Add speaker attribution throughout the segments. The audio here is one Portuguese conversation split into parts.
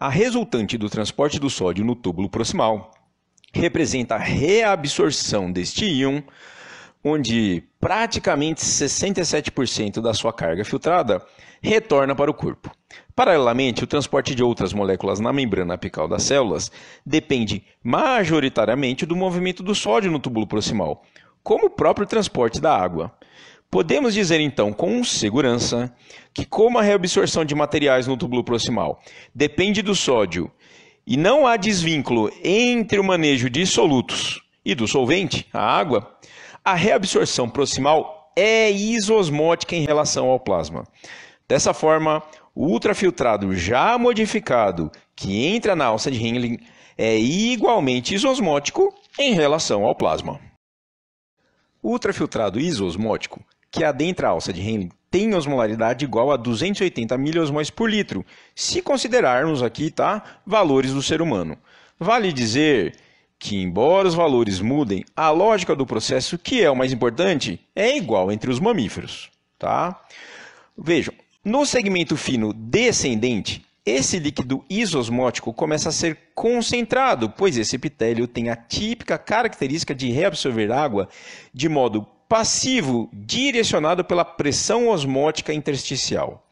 Speaker 1: A resultante do transporte do sódio no túbulo proximal representa a reabsorção deste íon, onde praticamente 67% da sua carga filtrada retorna para o corpo. Paralelamente, o transporte de outras moléculas na membrana apical das células depende majoritariamente do movimento do sódio no túbulo proximal, como o próprio transporte da água. Podemos dizer então com segurança que, como a reabsorção de materiais no túbulo proximal depende do sódio e não há desvínculo entre o manejo de solutos e do solvente, a água, a reabsorção proximal é isosmótica em relação ao plasma. Dessa forma, o ultrafiltrado já modificado que entra na alça de Henle é igualmente isosmótico em relação ao plasma. O ultrafiltrado isosmótico que adentra a alça de Henle tem osmolaridade igual a 280 miliosmóis por litro, se considerarmos aqui, tá, valores do ser humano. Vale dizer que, embora os valores mudem, a lógica do processo, que é o mais importante, é igual entre os mamíferos, tá? Vejam, no segmento fino descendente, esse líquido isosmótico começa a ser concentrado, pois esse epitélio tem a típica característica de reabsorver água de modo passivo direcionado pela pressão osmótica intersticial.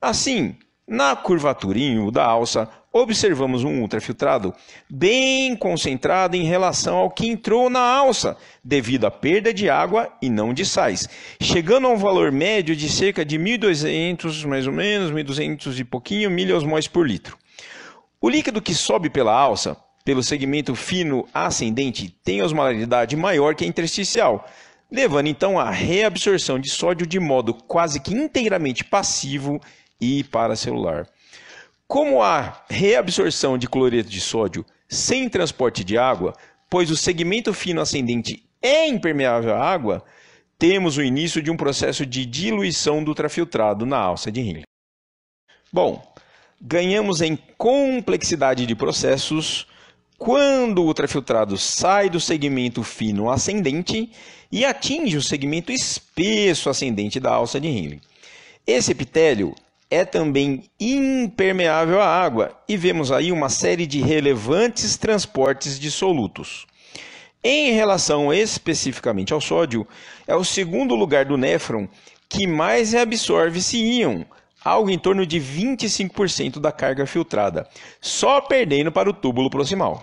Speaker 1: Assim, na curvatura em U da alça, observamos um ultrafiltrado bem concentrado em relação ao que entrou na alça, devido à perda de água e não de sais, chegando a um valor médio de cerca de 1.200, mais ou menos, 1.200 e pouquinho miliosmóis por litro. O líquido que sobe pela alça, pelo segmento fino ascendente, tem osmolaridade maior que a intersticial, levando então à reabsorção de sódio de modo quase que inteiramente passivo e paracelular. Como a reabsorção de cloreto de sódio sem transporte de água, pois o segmento fino ascendente é impermeável à água, temos o início de um processo de diluição do ultrafiltrado na alça de Henle. Bom, ganhamos em complexidade de processos quando o ultrafiltrado sai do segmento fino ascendente e atinge o segmento espesso ascendente da alça de Henle. Esse epitélio é também impermeável à água e vemos aí uma série de relevantes transportes de solutos. Em relação especificamente ao sódio, é o segundo lugar do néfron que mais absorve esse íon, algo em torno de 25% da carga filtrada, só perdendo para o túbulo proximal.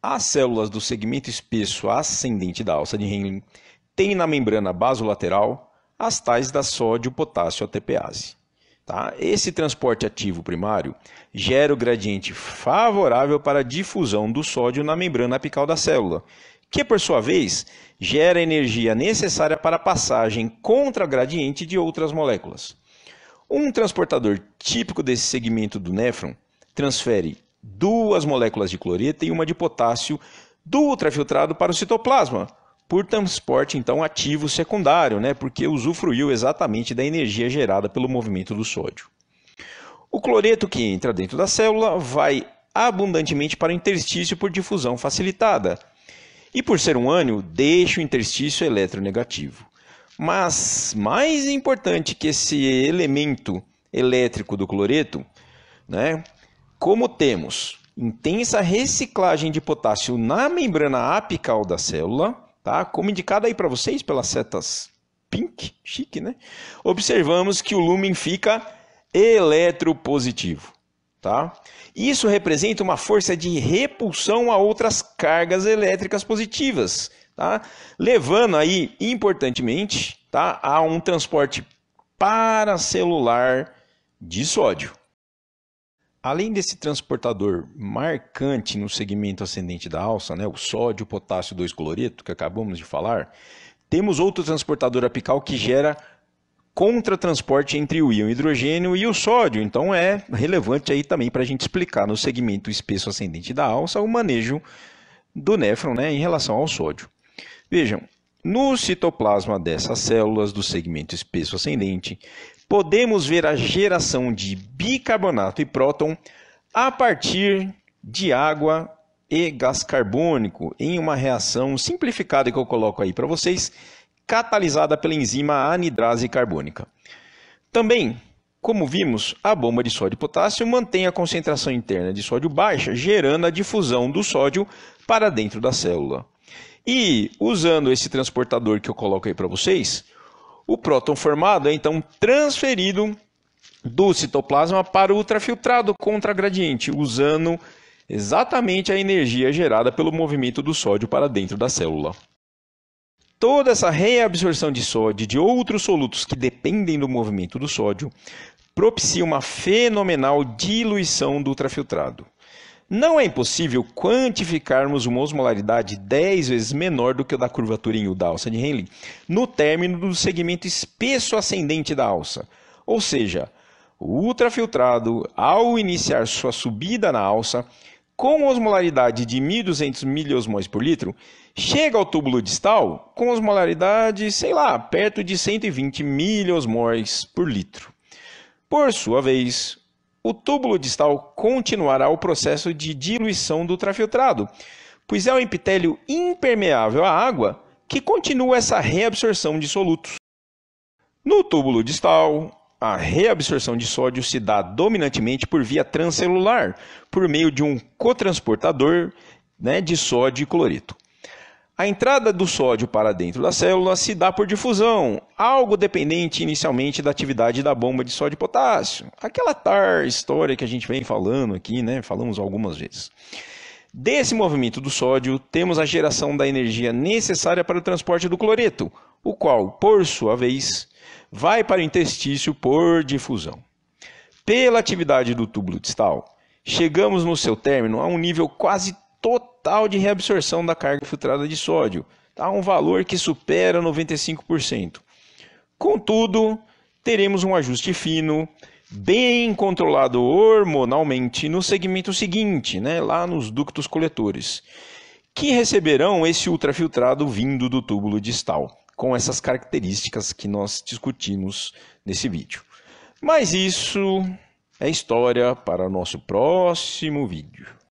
Speaker 1: As células do segmento espesso ascendente da alça de Henle têm na membrana basolateral as tais da sódio-potássio ATPase. Tá? Esse transporte ativo primário gera o gradiente favorável para a difusão do sódio na membrana apical da célula, que por sua vez gera a energia necessária para a passagem contra gradiente de outras moléculas. Um transportador típico desse segmento do néfron transfere duas moléculas de cloreto e uma de potássio do ultrafiltrado para o citoplasma, por transporte então ativo secundário, né? porque usufruiu exatamente da energia gerada pelo movimento do sódio. O cloreto que entra dentro da célula vai abundantemente para o interstício por difusão facilitada. E por ser um ânion, deixa o interstício eletronegativo. Mas mais importante que esse elemento elétrico do cloreto, né? Como temos intensa reciclagem de potássio na membrana apical da célula, tá? Como indicado aí para vocês pelas setas pink, chique, né? Observamos que o lumen fica eletropositivo, tá? Isso representa uma força de repulsão a outras cargas elétricas positivas tá? levando aí, importantemente, tá? a um transporte paracelular de sódio. Além desse transportador marcante no segmento ascendente da alça, né, o sódio potássio 2-cloreto, que acabamos de falar, temos outro transportador apical que gera contratransporte entre o íon hidrogênio e o sódio. Então é relevante aí também para a gente explicar no segmento espesso ascendente da alça o manejo do néfron né, em relação ao sódio. Vejam, no citoplasma dessas células do segmento espesso ascendente, podemos ver a geração de bicarbonato e próton a partir de água e gás carbônico em uma reação simplificada que eu coloco aí para vocês, catalisada pela enzima anidrase carbônica. Também, como vimos, a bomba de sódio e potássio mantém a concentração interna de sódio baixa, gerando a difusão do sódio para dentro da célula. E usando esse transportador que eu coloco aí para vocês, o próton formado é então transferido do citoplasma para o ultrafiltrado contra gradiente, usando exatamente a energia gerada pelo movimento do sódio para dentro da célula. Toda essa reabsorção de sódio e de outros solutos que dependem do movimento do sódio propicia uma fenomenal diluição do ultrafiltrado. Não é impossível quantificarmos uma osmolaridade 10 vezes menor do que a da curvatura em U da alça de Henle no término do segmento espesso ascendente da alça. Ou seja, o ultrafiltrado, ao iniciar sua subida na alça, com osmolaridade de 1.200 miliosmóis por litro, chega ao túbulo distal com osmolaridade, sei lá, perto de 120 miliosmóis por litro. Por sua vez, o túbulo distal continuará o processo de diluição do trafiltrado, pois é um epitélio impermeável à água que continua essa reabsorção de solutos. No túbulo distal, a reabsorção de sódio se dá dominantemente por via transcelular, por meio de um cotransportador né, de sódio e cloreto. A entrada do sódio para dentro da célula se dá por difusão, algo dependente inicialmente da atividade da bomba de sódio e potássio. Aquela tar história que a gente vem falando aqui, né? Falamos algumas vezes. Desse movimento do sódio, temos a geração da energia necessária para o transporte do cloreto, o qual, por sua vez, vai para o intestício por difusão. Pela atividade do túbulo distal, chegamos no seu término a um nível quase total de reabsorção da carga filtrada de sódio, tá um valor que supera 95%. Contudo, teremos um ajuste fino, bem controlado hormonalmente no segmento seguinte, né, lá nos ductos coletores, que receberão esse ultrafiltrado vindo do túbulo distal, com essas características que nós discutimos nesse vídeo. Mas isso é história para nosso próximo vídeo.